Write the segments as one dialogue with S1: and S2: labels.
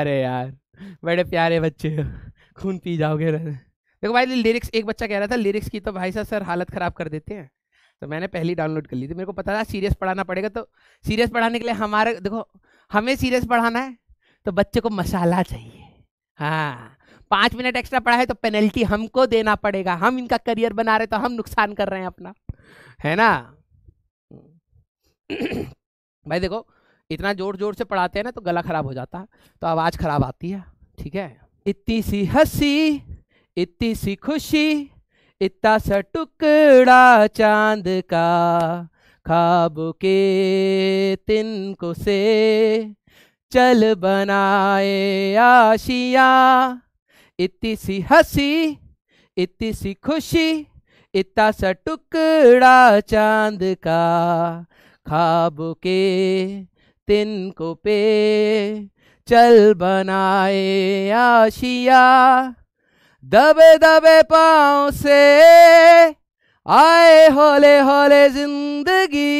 S1: अरे यार बड़े प्यारे बच्चे हो खून पी जाओगे देखो भाई लिरिक्स एक बच्चा कह रहा था लिरिक्स की तो भाई साहब सर हालत ख़राब कर देते हैं तो मैंने पहली डाउनलोड कर ली थी मेरे को पता था सीरियस पढ़ाना पड़ेगा तो सीरियस पढ़ाने के लिए हमारे देखो हमें सीरियस पढ़ाना है तो बच्चे को मसाला चाहिए हाँ पाँच मिनट एक्स्ट्रा पढ़ा है तो पेनल्टी हमको देना पड़ेगा हम इनका करियर बना रहे तो हम नुकसान कर रहे हैं अपना है ना भाई देखो इतना जोर जोर से पढ़ाते हैं ना तो गला खराब हो जाता है तो आवाज़ खराब आती है ठीक है इतनी सी हंसी इतनी सी खुशी इतना सा टुकड़ा चांद का खाब के तिनको से चल बनाए आशिया इतनी सी हंसी इतनी सी खुशी इतना सा टुकड़ा चांद का खाब के तिनको पे चल बनाए आशिया दबे दबे पाँव से आए होले होले जिंदगी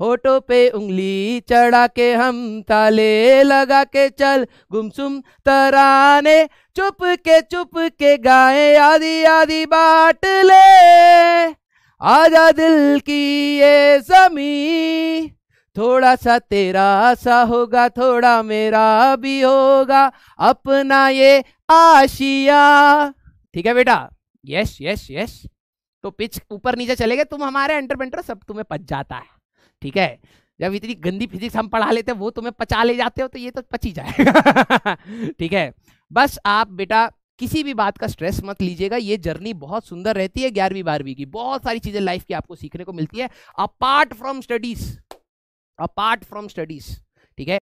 S1: होटो पे उंगली चढ़ा के हम ताले लगा के चल गुमसुम तराने चुप के चुप के गाए आदि आदि बाट ले आजा दिल की ये जमीन थोड़ा सा तेरा सा होगा थोड़ा मेरा भी होगा अपना ये आशिया ठीक है बेटा यस यस यस तो पिच ऊपर नीचे चले गए तुम हमारे एंटरप्रेंटर सब तुम्हें पच जाता है ठीक है जब इतनी गंदी फिजिक्स हम पढ़ा लेते हैं वो तुम्हें पचा ले जाते हो तो ये तो पची जाएगा ठीक है बस आप बेटा किसी भी बात का स्ट्रेस मत लीजिएगा ये जर्नी बहुत सुंदर रहती है ग्यारहवीं बारहवीं की बहुत सारी चीज़ें लाइफ की आपको सीखने को मिलती है apart from studies apart from studies ठीक है